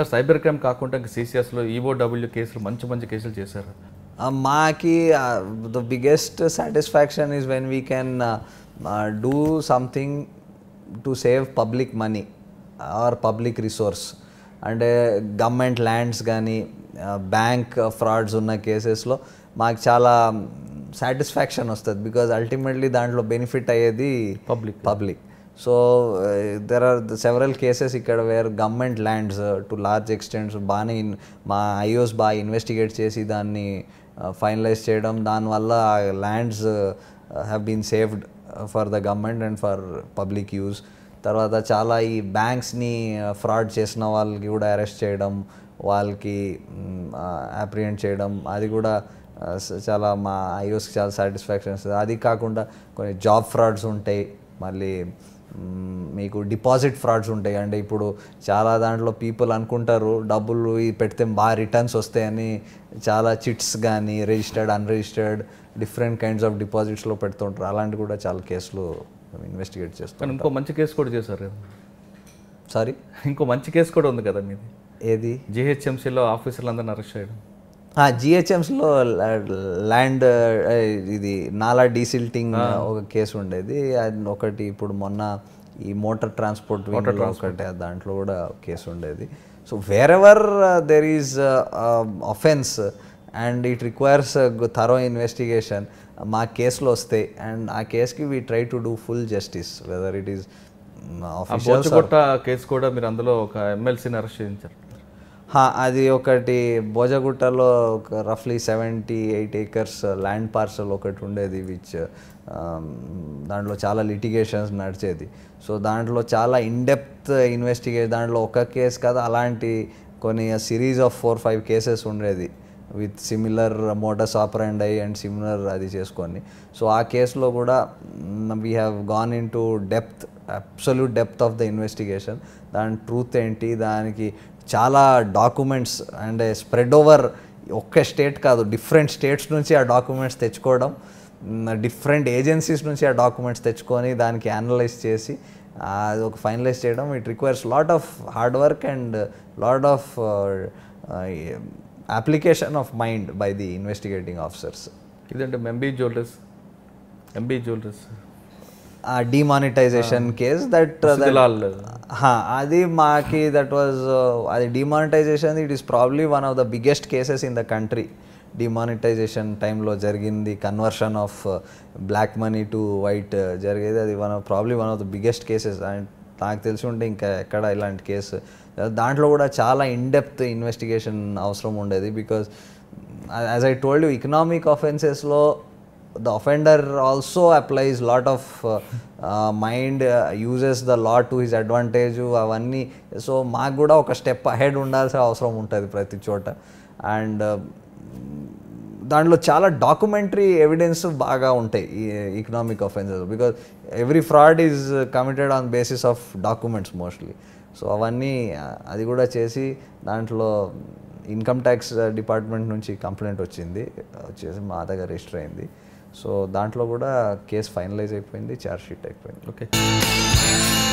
sir cyber crime కాకుండా ఇంకా సీసీఎస్లో EOW కేసులు మంచి మంచి కేసులు చేశారు మాకి the biggest satisfaction is when we can do something to save public money or public resource అంటే గవర్నమెంట్ ల్యాండ్స్ కానీ బ్యాంక్ ఫ్రాడ్స్ ఉన్న కేసెస్లో మాకు చాలా సాటిస్ఫాక్షన్ వస్తుంది బికాజ్ అల్టిమేట్లీ దాంట్లో బెనిఫిట్ అయ్యేది public public so there are the the cases ఇక్కడ ikkada government lands to large extents బాగానే మా ఐఓస్ బాగా ఇన్వెస్టిగేట్ చేసి దాన్ని ఫైనలైజ్ uh, చేయడం దానివల్ల lands have been saved for the government and for public use తర్వాత చాలా ఈ బ్యాంక్స్ని ఫ్రాడ్ uh, చేసిన వాళ్ళకి కూడా అరెస్ట్ చేయడం వాళ్ళకి అప్రిహెంట్ mm, uh, చేయడం అది కూడా చాలా మా ఐఓస్కి చాలా సాటిస్ఫాక్షన్ ఇస్తుంది అది కాకుండా కొన్ని జాబ్ ఫ్రాడ్స్ ఉంటాయి మళ్ళీ మీకు డిపాజిట్ ఫ్రాడ్స్ ఉంటాయి అండి ఇప్పుడు చాలా దాంట్లో పీపుల్ అనుకుంటారు డబ్బులు పెడితే బాగా రిటర్న్స్ వస్తాయని చాలా చిట్స్ కానీ registered unregistered different kinds of డిపాజిట్స్లో పెడుతుంటారు అలాంటి కూడా చాలా కేసులు ఇన్వెస్టిగేట్ చేస్తాం ఇంకో మంచి కేసు కూడా చేశారు సారీ ఇంకో మంచి కేసు కూడా ఉంది కదా మీది ఏది జిహెచ్ఎంసీలో ఆఫీసర్లందరినీ అరెస్ట్ చేయడం జిహెచ్ఎంస్లో ల్యాండ్ ఇది నాలా డీసిల్టింగ్ ఒక కేసు ఉండేది ఒకటి ఇప్పుడు మొన్న ఈ మోటార్ ట్రాన్స్పోర్ట్ ఒకటి దాంట్లో కూడా కేసు ఉండేది so wherever there is offence and it requires thorough investigation మా కేసులు వస్తాయి అండ్ ఆ కేసుకి we try to do full justice whether it is case కూడా మీరు అందులో ఒక ఎమ్మెల్సీని అరెస్ట్ చేయించారు అది ఒకటి భోజగుట్టలో ఒక రఫ్లీ seventy eight acres land parcel ఒకటి ఉండేది విచ్ um, దాంట్లో చాలా లిటిగేషన్స్ నడిచేది సో దాంట్లో చాలా ఇన్డెప్త్ ఇన్వెస్టిగేషన్ దాంట్లో ఒక కేసు కదా అలాంటి కొన్ని series of four five cases ఉండేది విత్ సిమిలర్ మోటర్స్ ఆపరెండ్ అయ్యి అండ్ సిమిలర్ అది చేసుకొని సో ఆ కేసులో కూడా we have gone in to depth absolute depth of the investigation దాని ట్రూత్ ఏంటి దానికి చాలా డాక్యుమెంట్స్ అండ్ స్ప్రెడ్ ఓవర్ ఒక్క స్టేట్ కాదు డిఫరెంట్ స్టేట్స్ నుంచి ఆ డాక్యుమెంట్స్ తెచ్చుకోవడం డిఫరెంట్ ఏజెన్సీస్ నుంచి ఆ డాక్యుమెంట్స్ తెచ్చుకొని దానికి అనలైజ్ చేసి అది ఒక ఫైనలైజ్ చేయడం it requires lot of hard work and lot of application of mind by the investigating officers ఇదంటే మెంబీ jewellers MB jewellers demonetisation case that అది మాకి దట్ వాజ్ uh, అది demonetisation it is probably one of the biggest cases in the country demonetisation టైంలో జరిగింది conversion of black money to white జరిగేది అది one of probably one of the biggest cases and నాకు తెలిసి ఉంటే ఇంకా ఎక్కడ ఇలాంటి కేసు దాంట్లో కూడా చాలా ఇన్డెప్త్ ఇన్వెస్టిగేషన్ అవసరం ఉండేది because as I told you economic అఫెన్సెస్లో the offender also applies lot of mind uses the law to the advantage అవన్నీ సో మాకు కూడా ఒక స్టెప్ అహెడ్ ఉండాల్సిన అవసరం ఉంటుంది ప్రతి చోట అండ్ uh, దాంట్లో చాలా డాక్యుమెంటరీ ఎవిడెన్స్ బాగా ఉంటాయి economic offences because every fraud is committed on basis of documents mostly so అవన్నీ అది కూడా చేసి దాంట్లో ఇన్కమ్ ట్యాక్స్ డిపార్ట్మెంట్ నుంచి కంప్లైంట్ వచ్చింది వచ్చేసి మా దగ్గర రిజిస్టర్ అయింది సో దాంట్లో కూడా కేసు ఫైనలైజ్ అయిపోయింది ఛార్జ్ షీట్ అయిపోయింది ఓకే